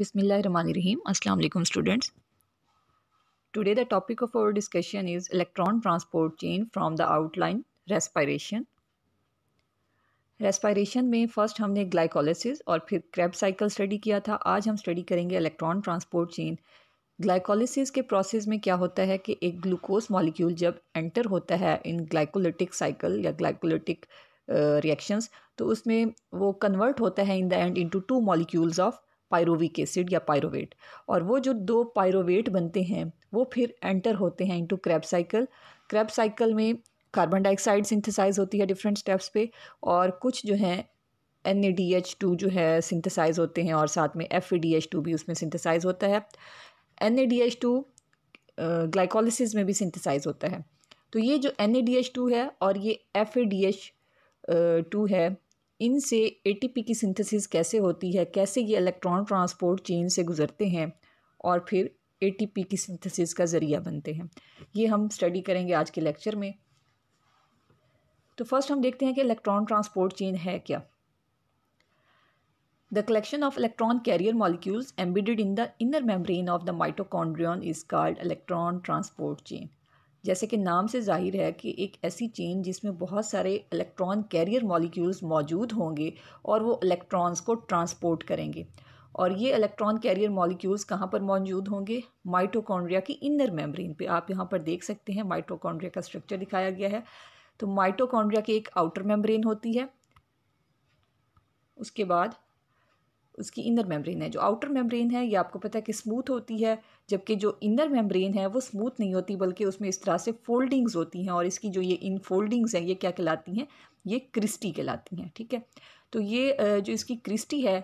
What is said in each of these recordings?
Bismillahirrahmanirrahim. Assalamu students today the topic of our discussion is electron transport chain chain the outline outline respiration. Respiration में first हमने glycolysis और फिर Krebs cycle study किया था आज हम स्टडी करेंगे इलेक्ट्रॉन ट्रांसपोर्ट चेन ग्लाइकोलिसिस के प्रोसेस में क्या होता है कि एक ग्लूकोज मॉलिक्यूल जब एंटर होता है इन ग्लाइकोलिटिक साइकिल या ग्लाइकोलिटिक रिएक्शंस तो उसमें वो कन्वर्ट होता है in the end into two molecules of pyruvic acid या पायरोवेट और वो जो दो पायरोवेट बनते हैं वो फिर एंटर होते हैं into Krebs cycle Krebs cycle में कार्बन डाइऑक्साइड सिंथेसाइज होती है डिफरेंट स्टेप्स पे और कुछ जो हैं N A D H two जो है सिंथेसाइज होते हैं और साथ में F A D H two भी उसमें सिंथेसाइज होता है N A D H two glycolysis में भी सिंथेसाइज होता है तो ये जो N A D H two है और ये F A D H two है इनसे एटीपी की सिंथेसिस कैसे होती है कैसे ये इलेक्ट्रॉन ट्रांसपोर्ट चेन से गुजरते हैं और फिर एटीपी की सिंथेसिस का ज़रिया बनते हैं ये हम स्टडी करेंगे आज के लेक्चर में तो फर्स्ट हम देखते हैं कि इलेक्ट्रॉन ट्रांसपोर्ट चेन है क्या the collection of electron carrier molecules embedded in the inner membrane of the mitochondrion is called electron transport chain जैसे कि नाम से जाहिर है कि एक ऐसी चेन जिसमें बहुत सारे इलेक्ट्रॉन कैरियर मॉलिक्यूल्स मौजूद होंगे और वो इलेक्ट्रॉन्स को ट्रांसपोर्ट करेंगे और ये इलेक्ट्रॉन कैरियर मॉलिक्यूल्स कहाँ पर मौजूद होंगे माइटोकॉन्ड्रिया की इनर मेम्ब्रेन पे आप यहाँ पर देख सकते हैं माइटोकॉन्ड्रिया का स्ट्रक्चर दिखाया गया है तो माइटोकॉन्ड्रिया की एक आउटर मेम्ब्रेन होती है उसके बाद उसकी इनर मेम्ब्रेन है जो आउटर मेम्ब्रेन है ये आपको पता है कि स्मूथ होती है जबकि जो इनर मेम्ब्रेन है वो स्मूथ नहीं होती बल्कि उसमें इस तरह से फोल्डिंग्स होती हैं और इसकी जो ये इन फोल्डिंग्स हैं ये क्या कहलाती हैं ये क्रिस्टी कहलाती हैं ठीक है तो ये जो इसकी क्रिस्टी है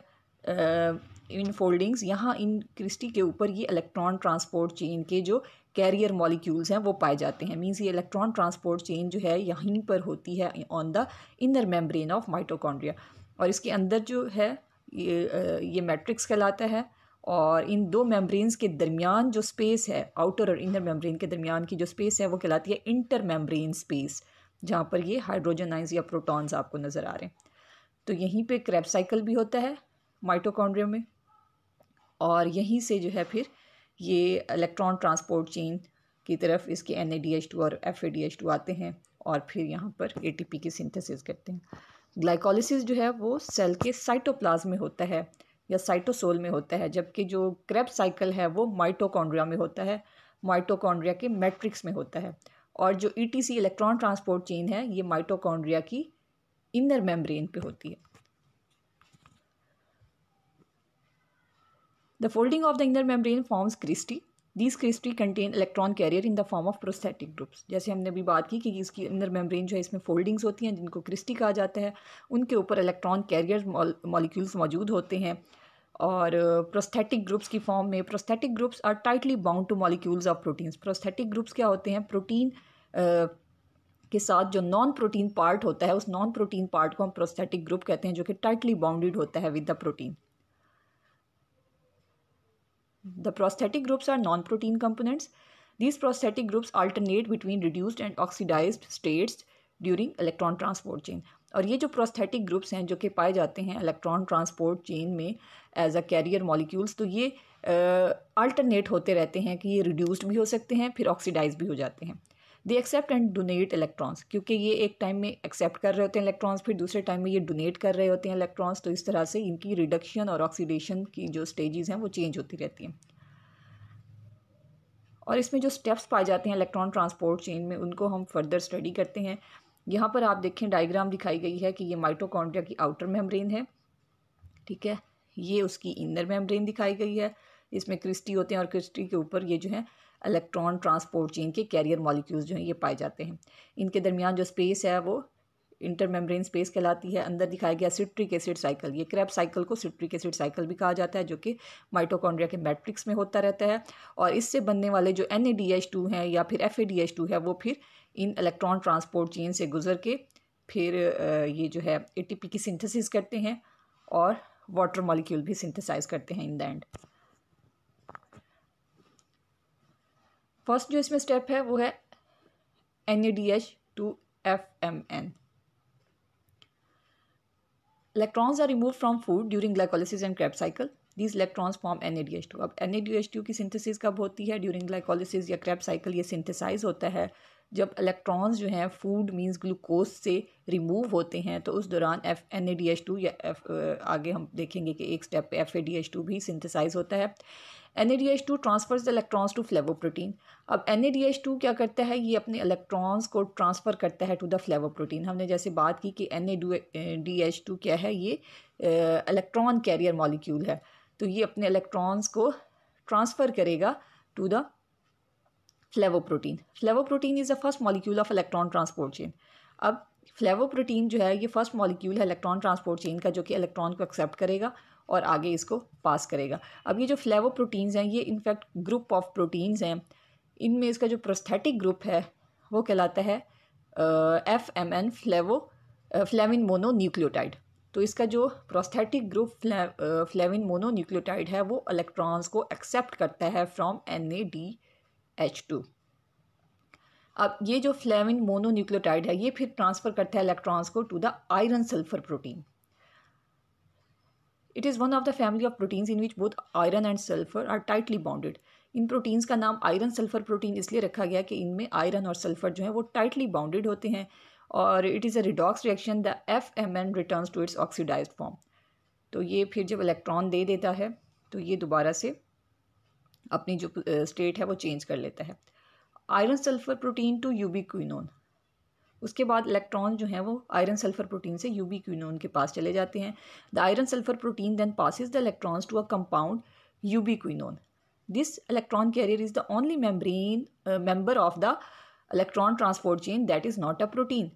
इन फोल्डिंग्स यहाँ इन क्रिस्टी के ऊपर ये इलेक्ट्रॉन ट्रांसपोर्ट चेन के जो कैरियर मॉलिक्यूल्स हैं वो पाए जाते हैं मींस ये इलेक्ट्रॉन ट्रांसपोर्ट चेन जो है यहीं पर होती है on the inner membrane of mitochondria और इसके अंदर जो है ये ये मैट्रिक्स कहलाता है और इन दो मेम्ब्रेन्स के दरमियान जो स्पेस है आउटर और इनर मेम्ब्रेन के दरमियान की जो स्पेस है वो कहलाती है इंटर मेम्ब्रेन स्पेस जहाँ पर ये हाइड्रोजनाइज या प्रोटॉन्स आपको नज़र आ रहे हैं तो यहीं पे क्रैप साइकिल भी होता है माइटोकॉन्ड्रियो में और यहीं से जो है फिर ये इलेक्ट्रॉन ट्रांसपोर्ट चेन की तरफ इसके एन और एफ आते हैं और फिर यहाँ पर ए की सिंथेसिस करते हैं ग्लाइकोलिस जो है वो सेल के साइटोप्लाज में होता है या साइटोसोल में होता है जबकि जो क्रेप साइकिल है वो माइटोकॉन्ड्रिया में होता है माइटोकॉन्ड्रिया के मैट्रिक्स में होता है और जो ईटीसी इलेक्ट्रॉन ट्रांसपोर्ट चेन है ये माइटोकॉन्ड्रिया की इनर मेम्ब्रेन पे होती है the folding of the inner membrane forms cristae these cristae contain electron carrier in the form of prosthetic groups जैसे हमने अभी बात की कि इसकी अंदर मेम्ब्रेन जो है इसमें फोल्डिंग्स होती हैं जिनको क्रिस्टी कहा जाता है उनके ऊपर इलेक्ट्रॉन कैरियर मॉलिक्यूल्स मौजूद होते हैं और प्रोस्थेटिक uh, ग्रुप्स की फॉर्म में prosthetic groups are tightly bound to molecules of proteins prosthetic groups क्या होते हैं प्रोटीन uh, के साथ जो नॉन प्रोटीन पार्ट होता है उस नॉन प्रोटीन पार्ट को हम प्रोस्थेटिक ग्रुप कहते हैं जो कि टाइटली बाउंडेड होता है with the protein the prosthetic groups are non protein components These prosthetic groups alternate between reduced and oxidized states during electron transport chain और ये जो प्रोस्थेटिक ग्रुप्स हैं जो कि पाए जाते हैं इलेक्ट्रॉन ट्रांसपोर्ट चेन में एज अ कैरियर मॉलिक्यूल्स तो ये अल्टरनेट होते रहते हैं कि ये रिड्यूस्ड भी हो सकते हैं फिर ऑक्सीडाइज भी हो जाते हैं they accept and donate electrons क्योंकि ये एक टाइम में एक्सेप्ट कर रहे होते हैं इलेक्ट्रॉन्स फिर दूसरे टाइम में ये डोनेट कर रहे होते हैं इलेक्ट्रॉन्स तो इस तरह से इनकी रिडक्शन और ऑक्सीडेशन की जो स्टेजेस हैं वो चेंज होती रहती हैं और इसमें जो स्टेप्स पाए जाते हैं इलेक्ट्रॉन ट्रांसपोर्ट चेन में उनको हम फर्दर स्टडी करते हैं यहाँ पर आप देखें डायग्राम दिखाई गई है कि ये माइटोकॉन्ड्रिया की आउटर मेम्ब्रेन है ठीक है ये उसकी इनर मेम्ब्रेन दिखाई गई है इसमें क्रिस्टी होते हैं और क्रिस्टी के ऊपर ये जो है इलेक्ट्रॉन ट्रांसपोर्ट चेन के कैरियर मॉलिक्यूल्स जो हैं ये पाए जाते हैं इनके दरमियान जो स्पेस है वो इंटर मेम्ब्रेन स्पेस कहलाती है अंदर दिखाया गया सिट्रिक एसिड साइकिल ये क्रैप साइकिल को सिट्रिक एसिड साइकिल भी कहा जाता है जो कि माइटोकॉन्ड्रिया के मैट्रिक्स में होता रहता है और इससे बनने वाले जो एन हैं या फिर एफ है वो फिर इन इलेक्ट्रॉन ट्रांसपोर्ट चेन से गुजर के फिर ये जो है पी की सिंथेसिस करते हैं और वाटर मॉलिक्यूल भी सिंथेसाइज करते हैं इन द एंड फर्स्ट जो इसमें स्टेप है वो है N A D H two F M N are remove food during glycolysis and food cycle these electrons form N A D H two अब N A D H two की synthesis कब होती है during glycolysis या Krebs cycle ये synthesise होता है जब इलेक्ट्रॉन्स जो हैं फूड मीन्स ग्लूकोज से रिमूव होते हैं तो उस दौरान F N A D H two या एफ आगे हम देखेंगे कि एक स्टेप पे F A D H two भी सिंथेसाइज होता है N A D H two transfers electrons to flavoprotein अब N A D H two क्या करता है ये अपने इलेक्ट्रॉन्स को ट्रांसफ़र करता है टू द फ्लेवोप्रोटीन हमने जैसे बात की कि N A D H two क्या है ये इलेक्ट्रॉन कैरियर मॉलिक्यूल है तो ये अपने इलेक्ट्रॉन्स को ट्रांसफ़र करेगा to the flavoprotein flavoprotein is the first molecule of electron transport chain अब फ्लेवोप्रोटीन जो है ये फर्स्ट मॉलिक्यूल है इलेक्ट्रॉन ट्रांसपोर्ट चेन का जो कि इलेक्ट्रॉन को एक्सेप्ट करेगा और आगे इसको पास करेगा अब ये जो फ्लेवो प्रोटीन्स हैं ये इनफैक्ट ग्रुप ऑफ प्रोटीन्स हैं इनमें इसका जो प्रोस्थेटिक ग्रुप है वो कहलाता है F M N flavo flavin mononucleotide तो इसका जो prosthetic group flavin mononucleotide है वो इलेक्ट्रॉन्स को एक्सेप्ट करता है from N A D H two अब ये जो फ्लेविन मोनो न्यूक्लियोटाइड है ये फिर ट्रांसफ़र करता है इलेक्ट्रॉन्स को to the iron sulphur protein it is one of the family of proteins in which both iron and sulphur are tightly bounded in proteins का नाम आयरन सल्फर प्रोटीन इसलिए रखा गया कि इनमें आयरन और सल्फर जो है वो टाइटली बाउंडेड होते हैं और it is a redox reaction the F M N return to its oxidise form तो ये फिर जब इलेक्ट्रॉन दे देता है तो ये दोबारा से अपनी जो स्टेट है वो चेंज कर लेता है iron sulphur protein to ubiquinone उसके बाद इलेक्ट्रॉन जो हैं वो आयरन सल्फर प्रोटीन से यूबी क्यूनोन के पास चले जाते हैं the iron sulphur protein then passes the electrons to a compound ubiquinone this electron carrier is the only membrane member of the electron transport chain that is not a protein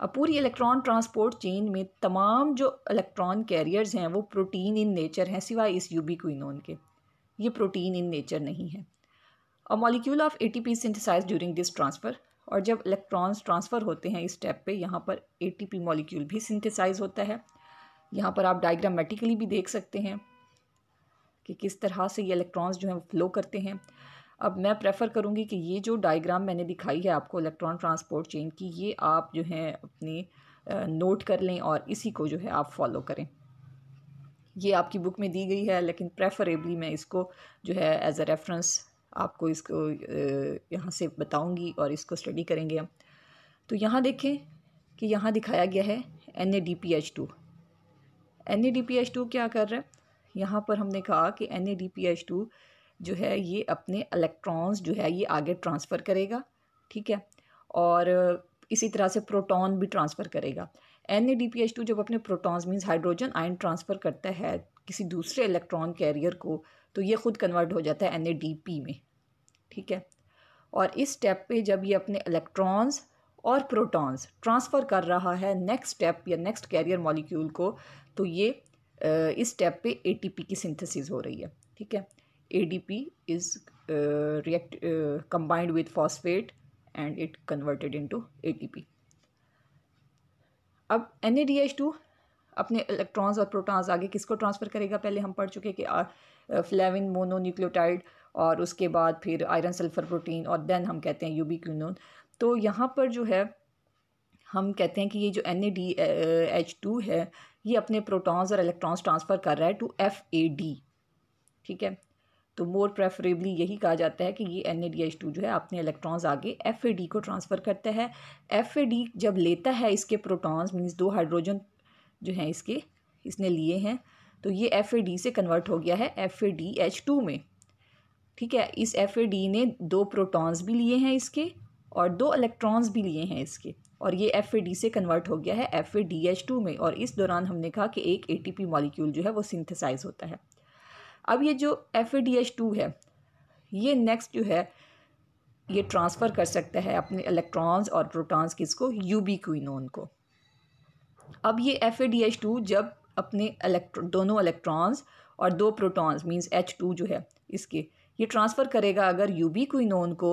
अब पूरी electron transport chain में तमाम जो electron carriers हैं वो protein in nature हैं सिवाय इस यूबी क्विनोन के ये प्रोटीन इन नेचर नहीं है a molecule of A T P synthesize during this transfer और जब इलेक्ट्रॉन्स ट्रांसफ़र होते हैं इस स्टेप पे यहाँ पर एटीपी मॉलिक्यूल भी सिंथेसाइज होता है यहाँ पर आप डायग्रामेटिकली भी देख सकते हैं कि किस तरह से ये इलेक्ट्रॉन्स जो हैं वो फ्लो करते हैं अब मैं प्रेफर करूँगी कि ये जो डायग्राम मैंने दिखाई है आपको इलेक्ट्रॉन ट्रांसपोर्ट चेन की ये आप जो है अपनी नोट कर लें और इसी को जो है आप फॉलो करें ये आपकी बुक में दी गई है लेकिन प्रेफरेबली मैं इसको जो है एज अ रेफरेंस आपको इसको यहाँ से बताऊँगी और इसको स्टडी करेंगे हम तो यहाँ देखें कि यहाँ दिखाया गया है N A D P H two N A D P H two क्या कर रहा है यहाँ पर हमने कहा कि N A D P H two जो है ये अपने इलेक्ट्रॉन्स जो है ये आगे ट्रांसफ़र करेगा ठीक है और इसी तरह से प्रोटॉन भी ट्रांसफ़र करेगा N A D P H two जब अपने protons means hydrogen ion transfer करता है किसी दूसरे इलेक्ट्रॉन कैरियर को तो ये ख़ुद कन्वर्ट हो जाता है एन में ठीक है और इस स्टेप पे जब ये अपने इलेक्ट्रॉन्स और प्रोटॉन्स ट्रांसफ़र कर रहा है नेक्स्ट स्टेप या नेक्स्ट कैरियर मॉलिक्यूल को तो ये इस स्टेप पे एटीपी की सिंथेसिस हो रही है ठीक है ADP is react combined with phosphate and it converted into ATP अब एन अपने इलेक्ट्रॉन्स और प्रोटॉन्स आगे किसको ट्रांसफ़र करेगा पहले हम पढ़ चुके कि फ्लेविन मोनोन्यूक्लियोटाइड और उसके बाद फिर आयरन सल्फ़र प्रोटीन और देन हम कहते हैं यूबी क्यूनोन तो यहाँ पर जो है हम कहते हैं कि ये जो N A D H two है ये अपने प्रोटॉन्स और इलेक्ट्रॉन्स ट्रांसफ़र कर रहा है टू एफ ए डी ठीक है तो मोर प्रेफरेबली यही कहा जाता है कि ये N A D H two जो है अपने इलेक्ट्रॉन्स आगे एफ ए डी को ट्रांसफ़र करता है एफ ए डी जब लेता है इसके प्रोटॉन्स मीन्स दो हाइड्रोजन जो हैं इसके इसने लिए हैं तो ये एफ ए डी से कन्वर्ट हो गया है F A D H two में ठीक है इस एफ ए डी ने दो प्रोटॉन्स भी लिए हैं इसके और दो इलेक्ट्रॉन्स भी लिए हैं इसके और ये एफ ए डी से कन्वर्ट हो गया है F A D H two में और इस दौरान हमने कहा कि एक ए टी पी मॉलिक्यूल जो है वो सिंथेसाइज होता है अब ये जो F A D H two है ये नेक्स्ट जो है ये ट्रांसफ़र कर सकता है अपने इलेक्ट्रॉन्स और प्रोटॉन्स किसको यू बी क्विनोन को अब ये F A D H two जब अपने इलेक्ट्रो दोनों इलेक्ट्रॉन्स और दो प्रोटॉन्स मींस एच टू जो है इसके ये ट्रांसफ़र करेगा अगर यू बी क्विनोन को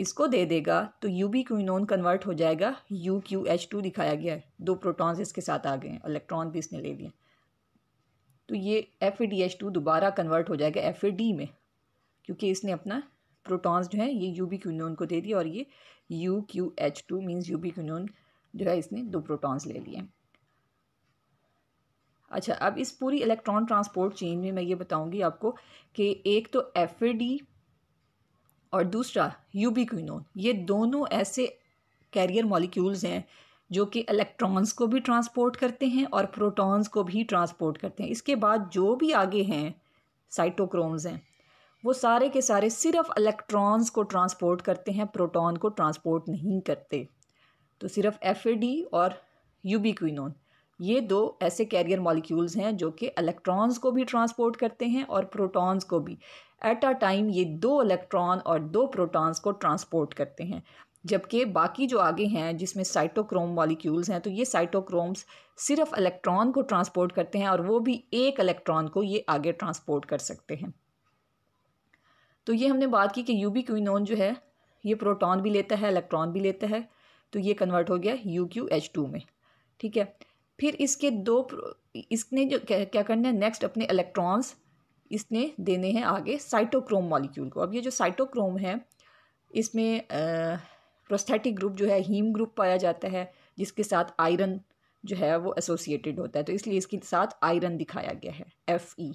इसको दे देगा तो यू बी क्विनोन कन्वर्ट हो जाएगा यू क्यू एच टू दिखाया गया है दो प्रोटॉन्स इसके साथ आ गए हैं इलेक्ट्रॉन भी इसने ले लिए तो ये एफ डी एच टू दोबारा कन्वर्ट हो जाएगा एफ डी में क्योंकि इसने अपना प्रोटॉन्स जो है ये यू बी क्विनोन को दे दिया और ये U Q H two means ubiquinone जो है इसने दो प्रोटॉन्स ले लिए अच्छा अब इस पूरी इलेक्ट्रॉन ट्रांसपोर्ट चेन में मैं ये बताऊंगी आपको कि एक तो एफ और दूसरा यूबिक्विनोन ये दोनों ऐसे कैरियर मॉलिक्यूल्स हैं जो कि इलेक्ट्रॉन्स को भी ट्रांसपोर्ट करते हैं और प्रोटॉन्स को भी ट्रांसपोर्ट करते हैं इसके बाद जो भी आगे हैं साइटोक्रोम्स हैं वो सारे के सारे सिर्फ इलेक्ट्रॉन्स को ट्रांसपोर्ट करते हैं प्रोटॉन को ट्रांसपोर्ट नहीं करते तो सिर्फ एफ और यूबिक्विनोन ये दो ऐसे कैरियर मॉलिक्यूल्स हैं जो कि इलेक्ट्रॉन्स को भी ट्रांसपोर्ट करते हैं और प्रोटॉन्स को भी एट अ टाइम ये दो इलेक्ट्रॉन और दो प्रोटॉन्स को ट्रांसपोर्ट करते हैं जबकि बाकी जो आगे हैं जिसमें साइटोक्रोम मॉलिक्यूल्स हैं तो ये साइटोक्रोम्स सिर्फ इलेक्ट्रॉन को ट्रांसपोर्ट करते हैं और वो भी एक इलेक्ट्रॉन को ये आगे ट्रांसपोर्ट कर सकते हैं तो ये हमने बात की कि यूबी क्विनोन जो है ये प्रोटॉन भी लेता है इलेक्ट्रॉन भी लेता है तो ये कन्वर्ट हो गया यू क्यू एच टू में ठीक है फिर इसके दो इसने जो क्या, क्या करना है नेक्स्ट अपने इलेक्ट्रॉन्स इसने देने हैं आगे साइटोक्रोम मॉलिक्यूल को अब ये जो साइटोक्रोम है इसमें प्रोस्थेटिक ग्रुप जो है हीम ग्रुप पाया जाता है जिसके साथ आयरन जो है वो एसोसिएटेड होता है तो इसलिए इसके साथ आयरन दिखाया गया है एफ ई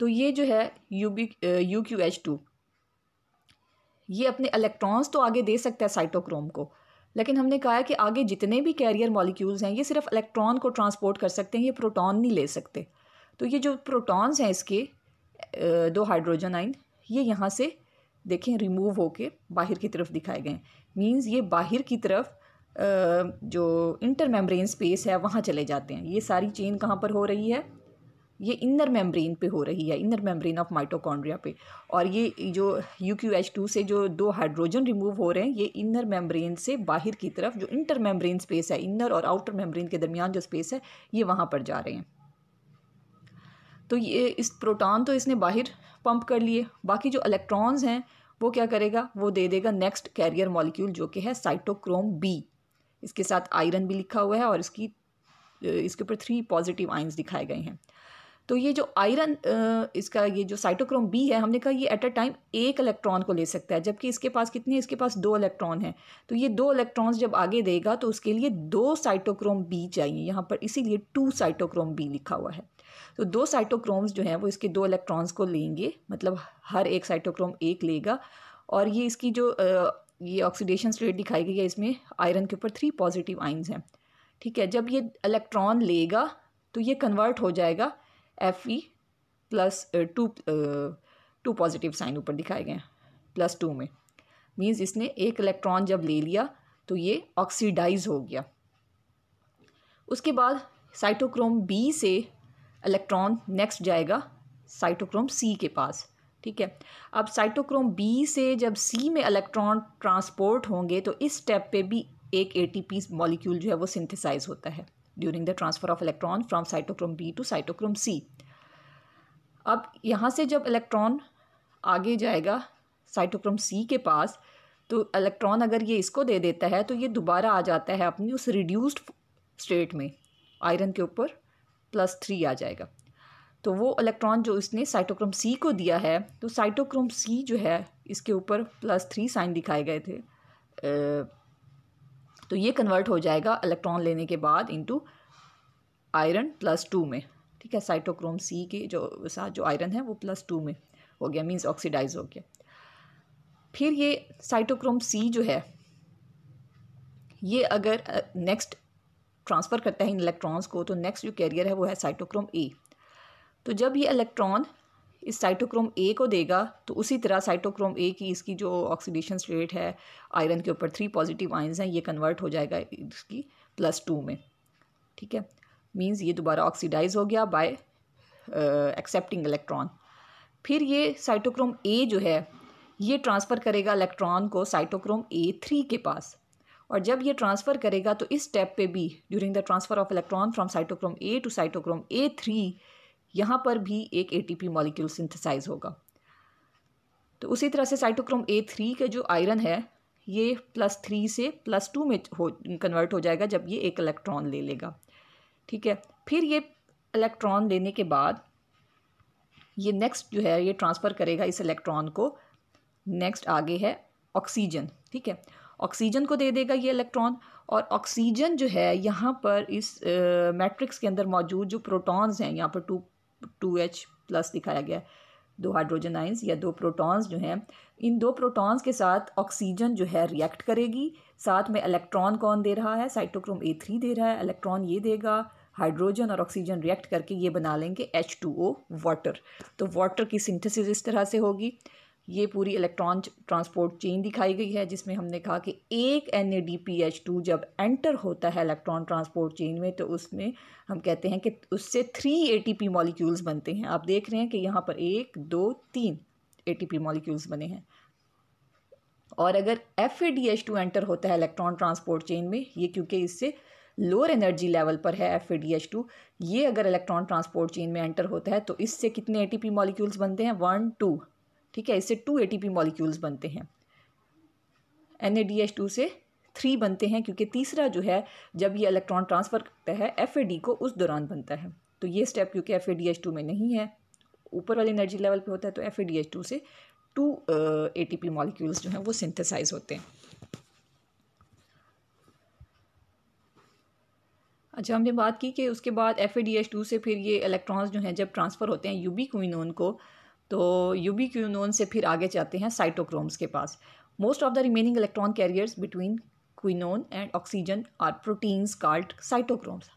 तो ये जो है U B U Q H two ये अपने इलेक्ट्रॉन्स तो आगे दे सकता है साइटोक्रोम को लेकिन हमने कहा है कि आगे जितने भी कैरियर मॉलिक्यूल्स हैं ये सिर्फ इलेक्ट्रॉन को ट्रांसपोर्ट कर सकते हैं ये प्रोटॉन नहीं ले सकते तो ये जो प्रोटॉन्स हैं इसके दो हाइड्रोजन आइन ये यहाँ से देखें रिमूव होके बाहर की तरफ दिखाए गए मींस ये बाहर की तरफ जो इंटर मेम्ब्रेन स्पेस है वहाँ चले जाते हैं ये सारी चेन कहाँ पर हो रही है ये इनर मेम्ब्रेन पे हो रही है इनर मेम्ब्रेन ऑफ माइटोकॉन्ड्रिया पे और ये जो यू क्यू एच टू से जो दो हाइड्रोजन रिमूव हो रहे हैं ये इनर मेम्ब्रेन से बाहर की तरफ जो इंटर मेम्ब्रेन स्पेस है इनर और आउटर मेम्ब्रेन के दरमियान जो स्पेस है ये वहाँ पर जा रहे हैं तो ये इस प्रोटॉन तो इसने बाहर पंप कर लिए बाकी जो इलेक्ट्रॉन्स हैं वो क्या करेगा वो दे देगा नेक्स्ट कैरियर मॉलिक्यूल जो कि है साइटोक्रोम बी इसके साथ आयरन भी लिखा हुआ है और इसकी इसके ऊपर थ्री पॉजिटिव आइंस दिखाए गए हैं तो ये जो आयरन इसका ये जो साइटोक्रोम बी है हमने कहा ये एट अ टाइम एक इलेक्ट्रॉन को ले सकता है जबकि इसके पास कितने इसके पास दो इलेक्ट्रॉन हैं तो ये दो इलेक्ट्रॉन्स जब आगे देगा तो उसके लिए दो साइटोक्रोम बी चाहिए यहाँ पर इसीलिए टू साइटोक्रोम बी लिखा हुआ है तो दो साइटोक्रोम्स जो हैं वो इसके दो इलेक्ट्रॉन्स को लेंगे मतलब हर एक साइटोक्रोम एक लेगा और ये इसकी जो ये ऑक्सीडेशन स्टेट दिखाई गई है इसमें आयरन के ऊपर थ्री पॉजिटिव आइन्स हैं ठीक है जब ये इलेक्ट्रॉन लेगा तो ये कन्वर्ट हो जाएगा F E plus two two positive sign ऊपर दिखाए गए हैं प्लस टू में मीन्स इसने एक इलेक्ट्रॉन जब ले लिया तो ये ऑक्सीडाइज हो गया उसके बाद साइटोक्रोम बी से इलेक्ट्रॉन नेक्स्ट जाएगा साइटोक्रोम सी के पास ठीक है अब साइटोक्रोम बी से जब सी में इलेक्ट्रॉन ट्रांसपोर्ट होंगे तो इस स्टेप पे भी एक एटीपी मॉलिक्यूल जो है वो सिंथेसाइज होता है during the transfer of electron from cytochrome B to cytochrome C अब यहाँ से जब इलेक्ट्रॉन आगे जाएगा साइटोक्रोम सी के पास तो इलेक्ट्रॉन अगर ये इसको दे देता है तो ये दोबारा आ जाता है अपनी उस रिड्यूस्ड स्टेट में आयरन के ऊपर प्लस थ्री आ जाएगा तो वो इलेक्ट्रॉन जो इसने साइटोक्रोम सी को दिया है तो साइटोक्रोम सी जो है इसके ऊपर प्लस थ्री साइन दिखाए गए थे तो ये कन्वर्ट हो जाएगा इलेक्ट्रॉन लेने के बाद इंटू आयरन प्लस टू में ठीक है साइटोक्रोम सी के जो साथ जो आयरन है वो प्लस टू में हो गया मीन्स ऑक्सीडाइज हो गया फिर ये साइटोक्रोम सी जो है ये अगर नेक्स्ट ट्रांसफ़र करता है इन इलेक्ट्रॉन्स को तो नेक्स्ट जो कैरियर है वो है साइटोक्रोम ए तो जब ये इलेक्ट्रॉन इस साइटोक्रोम ए को देगा तो उसी तरह साइटोक्रोम ए की इसकी जो ऑक्सीडेशन स्टेट है आयरन के ऊपर थ्री पॉजिटिव आइन्स हैं ये कन्वर्ट हो जाएगा इसकी प्लस टू में ठीक है मींस ये दोबारा ऑक्सीडाइज हो गया बाय एक्सेप्टिंग इलेक्ट्रॉन फिर ये साइटोक्रोम ए जो है ये ट्रांसफ़र करेगा इलेक्ट्रॉन को साइटोक्रोम ए थ्री के पास और जब ये ट्रांसफ़र करेगा तो इस स्टेप पे भी during the transfer of electron from cytochrome A to cytochrome A three यहाँ पर भी एक एटीपी मॉलिक्यूल सिंथेसाइज होगा तो उसी तरह से साइटोक्रोम ए थ्री का जो आयरन है ये प्लस थ्री से प्लस टू में हो कन्वर्ट हो जाएगा जब ये एक इलेक्ट्रॉन ले लेगा ठीक है फिर ये इलेक्ट्रॉन लेने के बाद ये नेक्स्ट जो है ये ट्रांसफ़र करेगा इस इलेक्ट्रॉन को नेक्स्ट आगे है ऑक्सीजन ठीक है ऑक्सीजन को दे देगा ये इलेक्ट्रॉन और ऑक्सीजन जो है यहाँ पर इस मैट्रिक्स के अंदर मौजूद जो प्रोटॉन्स हैं यहाँ पर टू टू एच प्लस दिखाया गया दो हाइड्रोजन आइंस या दो प्रोटॉन्स जो हैं इन दो प्रोटॉन्स के साथ ऑक्सीजन जो है रिएक्ट करेगी साथ में इलेक्ट्रॉन कौन दे रहा है साइटोक्रोम ए थ्री दे रहा है इलेक्ट्रॉन ये देगा हाइड्रोजन और ऑक्सीजन रिएक्ट करके ये बना लेंगे एच टू ओ वाटर तो वाटर की सिंथेसिस इस तरह से होगी ये पूरी इलेक्ट्रॉन ट्रांसपोर्ट चेन दिखाई गई है जिसमें हमने कहा कि एक N A D P H two जब एंटर होता है इलेक्ट्रॉन ट्रांसपोर्ट चेन में तो उसमें हम कहते हैं कि उससे three A T P molecules बनते हैं आप देख रहे हैं कि यहाँ पर एक दो तीन ए टी पी मॉलिक्यूल्स बने हैं और अगर F A D H two enter होता है इलेक्ट्रॉन ट्रांसपोर्ट चेन में ये क्योंकि इससे लोअर एनर्जी लेवल पर है F A D H two ये अगर इलेक्ट्रॉन ट्रांसपोर्ट चेन में एंटर होता है तो इससे कितने ए टी पी मॉलिक्यूल्स बनते हैं वन टू ठीक है इससे टू एटीपी मॉलिक्यूल्स बनते हैं एन से थ्री बनते हैं क्योंकि तीसरा जो है जब ये इलेक्ट्रॉन ट्रांसफ़र करता है एफ को उस दौरान बनता है तो ये स्टेप क्योंकि एफ में नहीं है ऊपर वाले एनर्जी लेवल पे होता है तो एफ से two A T P molecules जो हैं वो सिंथेसाइज होते हैं अच्छा हमने बात की कि उसके बाद एफ से फिर ये इलेक्ट्रॉन्स जो हैं जब ट्रांसफ़र होते हैं यूबी क्विनोन को तो यूबी क्यूनोन से फिर आगे जाते हैं साइटोक्रोम्स के पास most of the remaining electron carriers between quinone and oxygen are proteins called cytochromes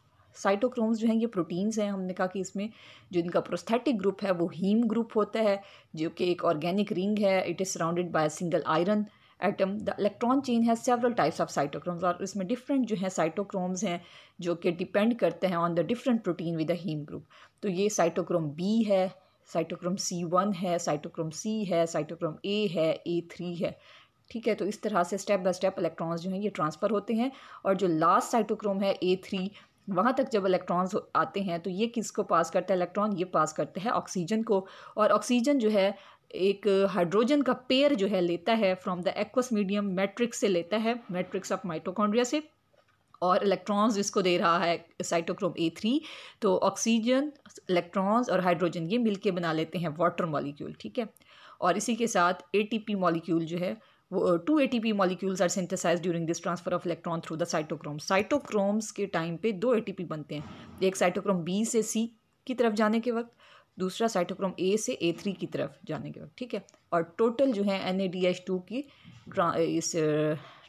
cytochromes जो हैं ये प्रोटीन्स हैं हमने कहा कि इसमें जो इनका प्रोस्थेटिक ग्रुप है वो हीम ग्रुप होता है जो कि एक ऑर्गेनिक रिंग है it is surrounded by single iron atom the electron chain है सेवरल टाइप्स ऑफ साइटोक्रोम्स और इसमें डिफरेंट जो है साइटोक्रोम्स हैं जो कि डिपेंड करते हैं on the different protein with the heme group तो ये साइटोक्रोम बी है साइटोक्रोम सी वन है साइटोक्रोम सी है साइटोक्रोम ए है ए थ्री है ठीक है तो इस तरह से स्टेप बाय स्टेप इलेक्ट्रॉन्स जो हैं ये ट्रांसफ़र होते हैं और जो लास्ट साइटोक्रोम है ए थ्री वहाँ तक जब इलेक्ट्रॉन्स आते हैं तो ये किसको पास करता है इलेक्ट्रॉन ये पास करते हैं ऑक्सीजन को और ऑक्सीजन जो है एक हाइड्रोजन का पेयर जो है लेता है from the aqueous medium matrix से लेता है मैट्रिक्स ऑफ माइटोकॉन्ड्रिया से और इलेक्ट्रॉन्स जिसको दे रहा है साइटोक्रोम ए थ्री तो ऑक्सीजन इलेक्ट्रॉन्स और हाइड्रोजन ये मिलके बना लेते हैं वाटर मॉलिक्यूल ठीक है और इसी के साथ ए टी पी मॉलिक्यूल जो है वो two A T P molecules are synthesize during this transfer of electron through the cytochrome cytochromes के टाइम पे दो ए टी पी बनते हैं एक साइटोक्रोम बी से सी की तरफ जाने के वक्त दूसरा साइटोक्रोम ए से ए थ्री की तरफ जाने के वक्त ठीक है और टोटल जो है N A D H two की इस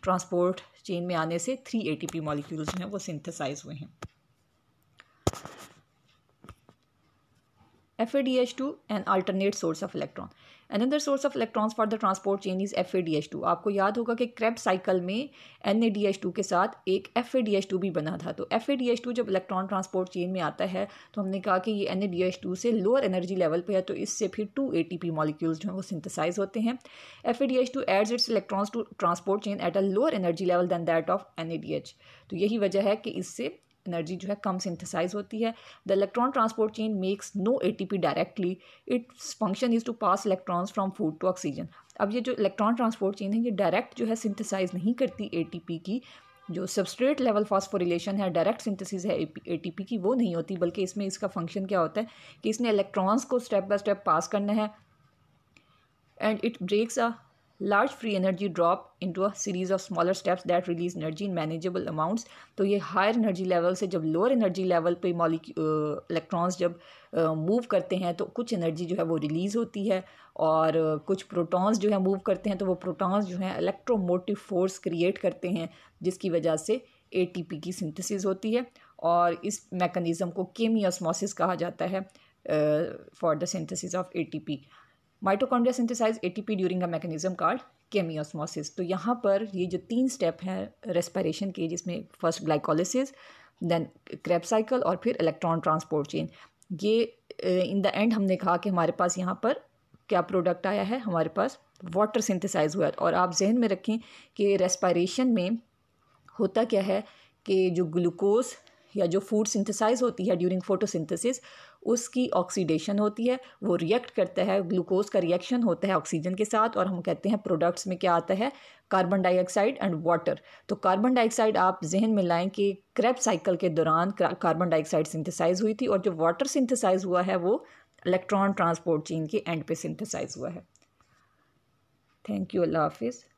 ट्रांसपोर्ट चेन में आने से थ्री एटीपी मॉलिक्यूल जो हैं वो सिंथेसाइज हुए हैं F A D H two an alternate source of electron another source of electrons for the transport chain is F A D H two आपको याद होगा कि क्रेब साइकिल में N A D H two के साथ एक F A D H two भी बना था तो F A D H two जब इलेक्ट्रॉन ट्रांसपोर्ट चेन में आता है तो हमने कहा कि ये N A D H two से लोअर एनर्जी लेवल पर है तो इससे फिर two A T P molecules जो हैं वो सिंथिसाइज होते हैं F A D H two adds its electrons to transport chain at a lower energy level than that of N A D H तो यही वजह है कि इससे एनर्जी जो है कम सिंथेसाइज होती है the electron transport chain makes no P directly its function is to pass electrons from food to oxygen अब ये जो इलेक्ट्रॉन ट्रांसपोर्ट चेन है ये डायरेक्ट जो है सिंथेसाइज नहीं करती पी की जो सबस्ट्रेट लेवल फॉस्फोरिलेशन है डायरेक्ट सिंथेसिस है पी की वो नहीं होती बल्कि इसमें इसका फंक्शन क्या होता है कि इसने इलेक्ट्रॉन्स को स्टेप बाय स्टेप पास करना है and it breaks a large free energy drop to a series of smaller steps that release energy in manageable amounts तो ये हायर एनर्जी लेवल से जब लोअर एनर्जी लेवल पे molecule electrons जब move uh, करते हैं तो कुछ एनर्जी जो है वो रिलीज़ होती है और uh, कुछ प्रोटॉन्स जो है मूव करते हैं तो वो प्रोटॉन्स जो हैं इलेक्ट्रोमोटिव फोर्स क्रिएट करते हैं जिसकी वजह से पी की सिंथिस होती है और इस मैकेनिज़्म को ऑसमोसिस कहा जाता है for the synthesis of P mitochondria synthesize ATP during a mechanism called chemiosmosis तो यहाँ पर ये जो तीन स्टेप हैं रेस्पिरेशन के जिसमें first glycolysis then Krebs cycle और फिर इलेक्ट्रॉन ट्रांसपोर्ट चेन ये इन द एंड हमने कहा कि हमारे पास यहाँ पर क्या प्रोडक्ट आया है हमारे पास वाटर सिंथेसाइज हुआ है और आप जहन में रखें कि रेस्पायरेशन में होता क्या है कि जो ग्लूकोज या जो फूड सिंथेसाइज होती है ड्यूरिंग फोटोसिंथेसिस उसकी ऑक्सीडेशन होती है वो रिएक्ट करता है ग्लूकोज का रिएक्शन होता है ऑक्सीजन के साथ और हम कहते हैं प्रोडक्ट्स में क्या आता है कार्बन डाइऑक्साइड एंड वाटर तो कार्बन डाइऑक्साइड आप जहन में लाएँ कि क्रैप साइकिल के दौरान कार्बन डाइऑक्साइड सिंथेसाइज हुई थी और जो वाटर सिंथेसाइज हुआ है वो इलेक्ट्रॉन ट्रांसपोर्ट चेन के एंड पे सिंथेसाइज हुआ है थैंक यू अल्लाह हाफिज़